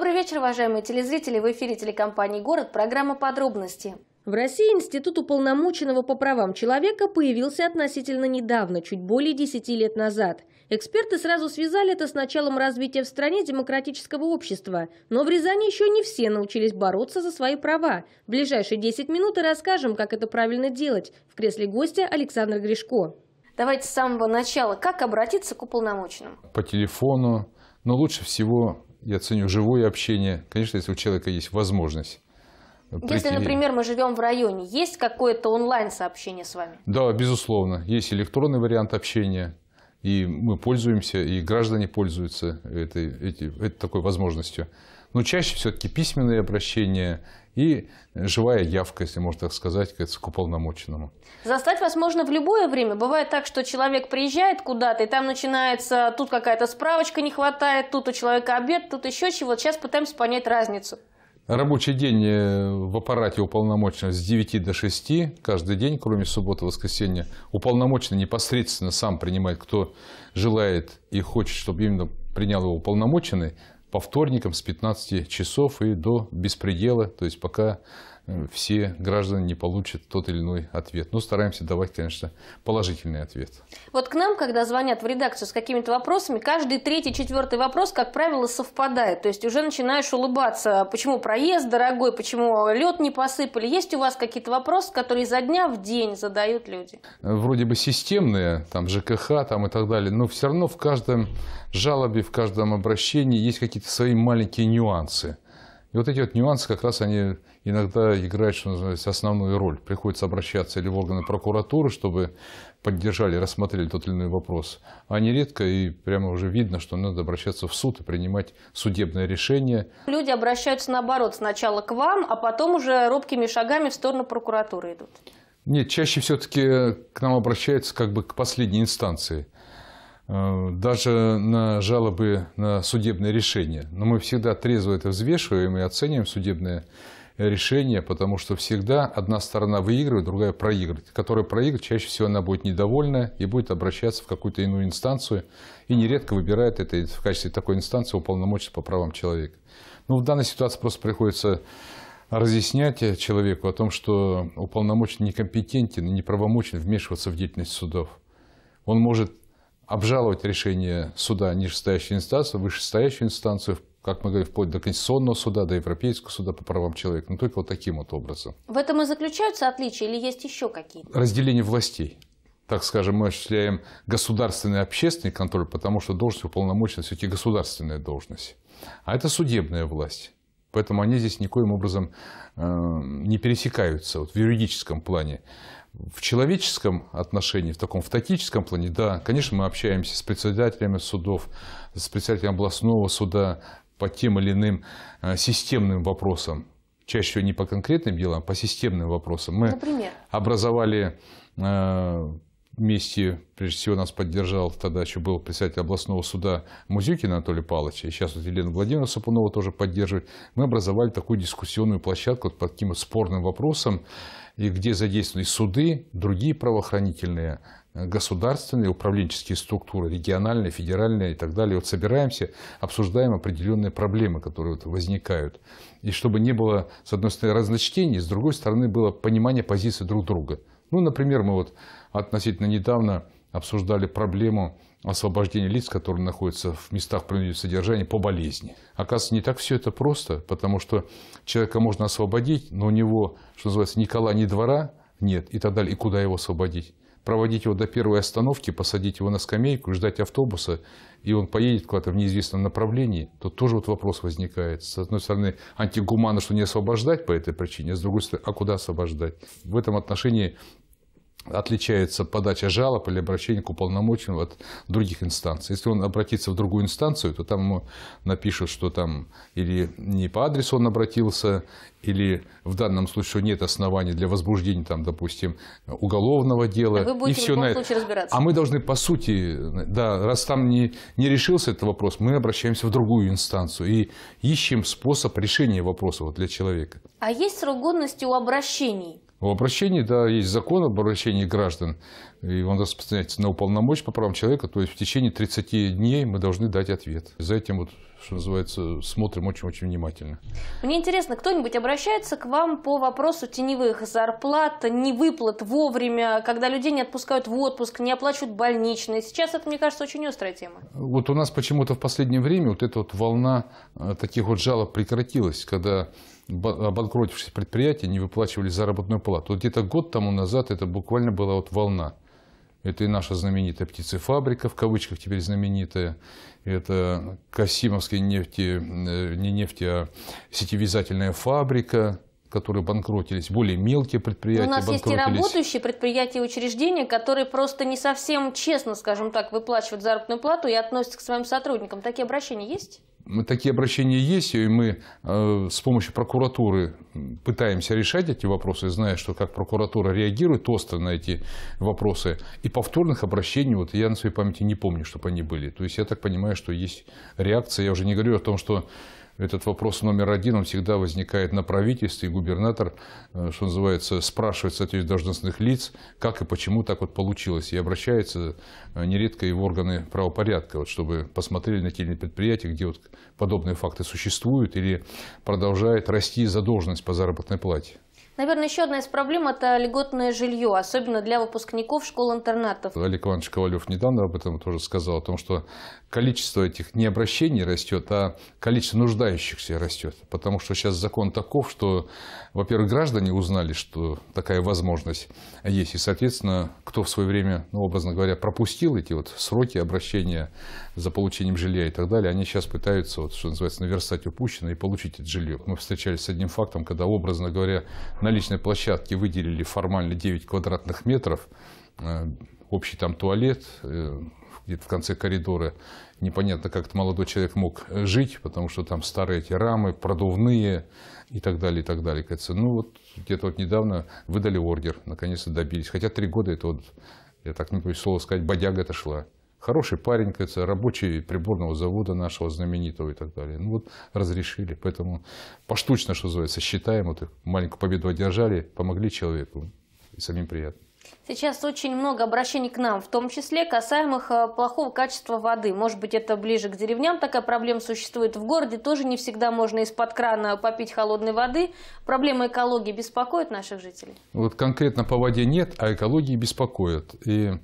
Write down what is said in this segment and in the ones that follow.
Добрый вечер, уважаемые телезрители. В эфире телекомпании «Город» программа «Подробности». В России Институт уполномоченного по правам человека появился относительно недавно, чуть более 10 лет назад. Эксперты сразу связали это с началом развития в стране демократического общества. Но в Рязани еще не все научились бороться за свои права. В ближайшие 10 минут и расскажем, как это правильно делать. В кресле гостя Александр Гришко. Давайте с самого начала. Как обратиться к уполномоченным? По телефону, но ну, лучше всего я ценю живое общение. Конечно, если у человека есть возможность. Прийти. Если, например, мы живем в районе, есть какое-то онлайн-сообщение с вами? Да, безусловно. Есть электронный вариант общения. И мы пользуемся, и граждане пользуются этой, этой, этой такой возможностью. Но чаще все-таки письменные обращения и живая явка, если можно так сказать, к уполномоченному. Застать вас можно в любое время. Бывает так, что человек приезжает куда-то, и там начинается, тут какая-то справочка не хватает, тут у человека обед, тут еще чего Сейчас пытаемся понять разницу. Рабочий день э, в аппарате уполномоченного с 9 до 6, каждый день, кроме субботы и воскресенья. Уполномоченный непосредственно сам принимает, кто желает и хочет, чтобы именно принял его уполномоченный по вторникам с 15 часов и до беспредела, то есть пока все граждане не получат тот или иной ответ. Но стараемся давать, конечно, положительный ответ. Вот к нам, когда звонят в редакцию с какими-то вопросами, каждый третий, четвертый вопрос, как правило, совпадает. То есть уже начинаешь улыбаться. Почему проезд дорогой, почему лед не посыпали? Есть у вас какие-то вопросы, которые за дня в день задают люди? Вроде бы системные, там ЖКХ там, и так далее, но все равно в каждом жалобе, в каждом обращении есть какие-то свои маленькие нюансы. И вот эти вот нюансы как раз они иногда играют, что называется, основную роль. Приходится обращаться или в органы прокуратуры, чтобы поддержали, рассмотрели тот или иной вопрос. А нередко и прямо уже видно, что надо обращаться в суд и принимать судебное решение. Люди обращаются наоборот, сначала к вам, а потом уже робкими шагами в сторону прокуратуры идут. Нет, чаще все-таки к нам обращаются как бы к последней инстанции – Э, даже на жалобы на судебное решение, Но мы всегда трезво это взвешиваем и оцениваем судебное решение, потому что всегда одна сторона выигрывает, другая проигрывает. Которая проигрывает, чаще всего она будет недовольна и будет обращаться в какую-то иную инстанцию и нередко выбирает это в качестве такой инстанции уполномоченного по правам человека. Но ну, в данной ситуации просто приходится разъяснять человеку о том, что уполномоченный некомпетентен и неправомочен вмешиваться в деятельность судов. Он может обжаловать решение суда нижестоящей инстанции, вышестоящую инстанцию, как мы говорим, вплоть до Конституционного суда, до Европейского суда по правам человека, но ну, только вот таким вот образом. В этом и заключаются отличия или есть еще какие-то? Разделение властей так скажем, мы осуществляем государственный и общественный контроль, потому что должность уполномочена все-таки государственная должность. А это судебная власть. Поэтому они здесь никоим образом э, не пересекаются вот, в юридическом плане. В человеческом отношении, в таком в тактическом плане, да, конечно, мы общаемся с председателями судов, с председателем областного суда по тем или иным э, системным вопросам. Чаще всего не по конкретным делам, а по системным вопросам. Мы Например? образовали э, вместе, прежде всего, нас поддержал, тогда еще был председатель областного суда Музюкин Анатолий Павлович, и сейчас вот Елена Владимировна Сапунова тоже поддерживает, мы образовали такую дискуссионную площадку по таким спорным вопросам, и где задействованы суды, другие правоохранительные, э, государственные, управленческие структуры, региональные, федеральные и так далее. Вот собираемся, обсуждаем определенные проблемы, которые вот возникают. И чтобы не было, с одной стороны, разночтений, с другой стороны, было понимание позиции друг друга. Ну, например, мы вот относительно недавно обсуждали проблему освобождения лиц, которые находятся в местах принудительного содержания по болезни. Оказывается, не так все это просто, потому что человека можно освободить, но у него, что называется, ни кола, ни двора нет и так далее. И куда его освободить? Проводить его до первой остановки, посадить его на скамейку, ждать автобуса, и он поедет куда-то в неизвестном направлении, то тоже вот вопрос возникает. С одной стороны, антигуманно, что не освобождать по этой причине, а с другой стороны, а куда освобождать? В этом отношении отличается подача жалоб или обращения к уполномоченному от других инстанций. Если он обратится в другую инстанцию, то там ему напишут, что там или не по адресу он обратился, или в данном случае нет оснований для возбуждения, там, допустим, уголовного дела. А вы и все на... случае А мы должны, по сути, да, раз там не, не решился этот вопрос, мы обращаемся в другую инстанцию и ищем способ решения вопроса вот для человека. А есть срок годности у обращений? В обращении, да, есть закон об обращении граждан и он распространяется на уполномочь по правам человека, то есть в течение 30 дней мы должны дать ответ. За этим вот, что называется, смотрим очень-очень внимательно. Мне интересно, кто-нибудь обращается к вам по вопросу теневых зарплат, невыплат вовремя, когда людей не отпускают в отпуск, не оплачивают больничные. Сейчас это, мне кажется, очень острая тема. Вот у нас почему-то в последнее время вот эта вот волна э, таких вот жалоб прекратилась, когда обанкротившиеся предприятия не выплачивали заработную плату. Вот где-то год тому назад это буквально была вот волна. Это и наша знаменитая птицефабрика, в кавычках теперь знаменитая. Это Касимовская нефти, э, не нефти, а сетевизательная фабрика, которые банкротились, более мелкие предприятия Но У нас есть и работающие предприятия и учреждения, которые просто не совсем честно, скажем так, выплачивают заработную плату и относятся к своим сотрудникам. Такие обращения есть? такие обращения есть, и мы э, с помощью прокуратуры пытаемся решать эти вопросы, зная, что как прокуратура реагирует остро на эти вопросы. И повторных обращений, вот я на своей памяти не помню, чтобы они были. То есть я так понимаю, что есть реакция. Я уже не говорю о том, что этот вопрос номер один, он всегда возникает на правительстве, и губернатор, э, что называется, спрашивает соответствующих должностных лиц, как и почему так вот получилось. И обращается э, нередко и в органы правопорядка, вот, чтобы посмотрели на те или предприятия, где вот подобные факты существуют или продолжает расти задолженность по заработной плате. Наверное, еще одна из проблем – это льготное жилье, особенно для выпускников школ-интернатов. Олег Иванович Ковалев недавно об этом тоже сказал, о том, что количество этих не обращений растет, а количество нуждающихся растет. Потому что сейчас закон таков, что, во-первых, граждане узнали, что такая возможность есть. И, соответственно, кто в свое время, ну, образно говоря, пропустил эти вот сроки обращения за получением жилья и так далее, они сейчас пытаются, вот, что называется, наверстать упущенное и получить это жилье. Мы встречались с одним фактом, когда, образно говоря, на на личной площадке выделили формально 9 квадратных метров, э, общий там туалет, э, где-то в конце коридора. Непонятно, как этот молодой человек мог э, жить, потому что там старые эти рамы, продувные и так далее, и так далее. Кажется, ну вот где-то вот недавно выдали ордер, наконец-то добились. Хотя три года это вот, я так не помню слово сказать, бодяга это шла. Хороший парень, кажется, рабочий приборного завода нашего знаменитого и так далее. Ну вот разрешили, поэтому поштучно, что называется, считаем, вот маленькую победу одержали, помогли человеку, и самим приятно. Сейчас очень много обращений к нам, в том числе касаемых э, плохого качества воды. Может быть, это ближе к деревням такая проблема существует. В городе тоже не всегда можно из-под крана попить холодной воды. Проблема экологии беспокоит наших жителей? Вот конкретно по воде нет, а экологии беспокоит. И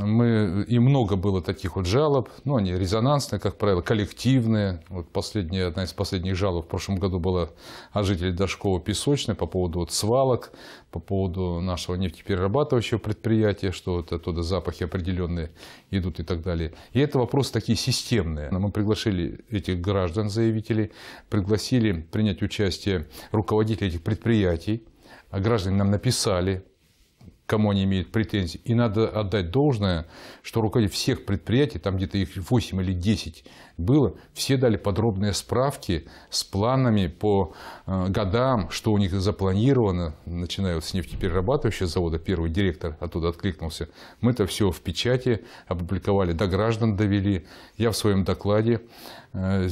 мы, и много было таких вот жалоб, но ну, они резонансные, как правило, коллективные. Вот последняя, одна из последних жалоб в прошлом году была от жителей Дашкова Песочной по поводу вот свалок, по поводу нашего нефтеперерабатывающего предприятия, что вот оттуда запахи определенные идут и так далее. И это вопросы такие системные. Мы пригласили этих граждан, заявителей, пригласили принять участие руководителей этих предприятий, а граждане нам написали, кому они имеют претензии. И надо отдать должное, что руководители всех предприятий, там где-то их 8 или 10 было, все дали подробные справки с планами по э, годам, что у них запланировано, начиная вот с нефтеперерабатывающего завода, первый директор оттуда откликнулся. Мы это все в печати опубликовали, до граждан довели. Я в своем докладе э,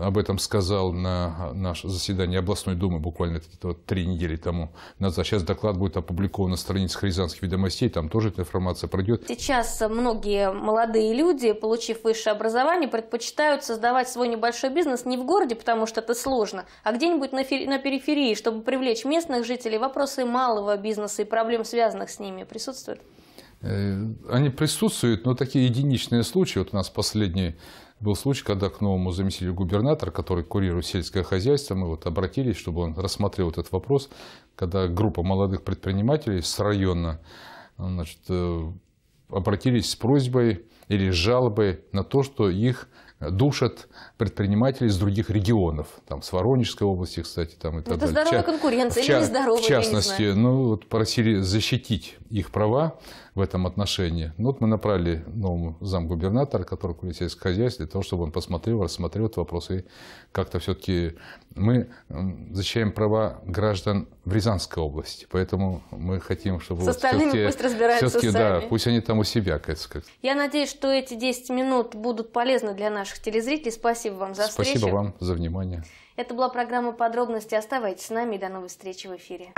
об этом сказал на наше заседание областной думы буквально три недели тому назад. Сейчас доклад будет опубликован на странице рязанских ведомостей, там тоже эта информация пройдет. Сейчас многие молодые люди, получив высшее образование, предпочитают создавать свой небольшой бизнес не в городе, потому что это сложно, а где-нибудь на, на периферии, чтобы привлечь местных жителей. Вопросы малого бизнеса и проблем, связанных с ними, присутствуют? Э, они присутствуют, но такие единичные случаи. Вот у нас последний был случай, когда к новому заместителю губернатора, который курирует сельское хозяйство, мы вот обратились, чтобы он рассмотрел этот вопрос, когда группа молодых предпринимателей с района значит, э, обратились с просьбой или жалобой на то, что их душат предпринимателей из других регионов, там, с Воронежской области, кстати, там, и так Это далее. здоровая Ча- конкуренция в или нездоровая, В частности, не ну, вот просили защитить их права в этом отношении. Ну, вот мы направили новому замгубернатора, который курит сельское хозяйство, для того, чтобы он посмотрел, рассмотрел этот вопрос. И как-то все-таки мы защищаем права граждан в Рязанской области, поэтому мы хотим, чтобы... С остальными пусть разбираются все-таки, сами. Да, пусть они там у себя, как как-то. Я надеюсь, что эти 10 минут будут полезны для наших наших телезрителей. Спасибо вам за встречу. Спасибо вам за внимание. Это была программа «Подробности». Оставайтесь с нами и до новой встречи в эфире.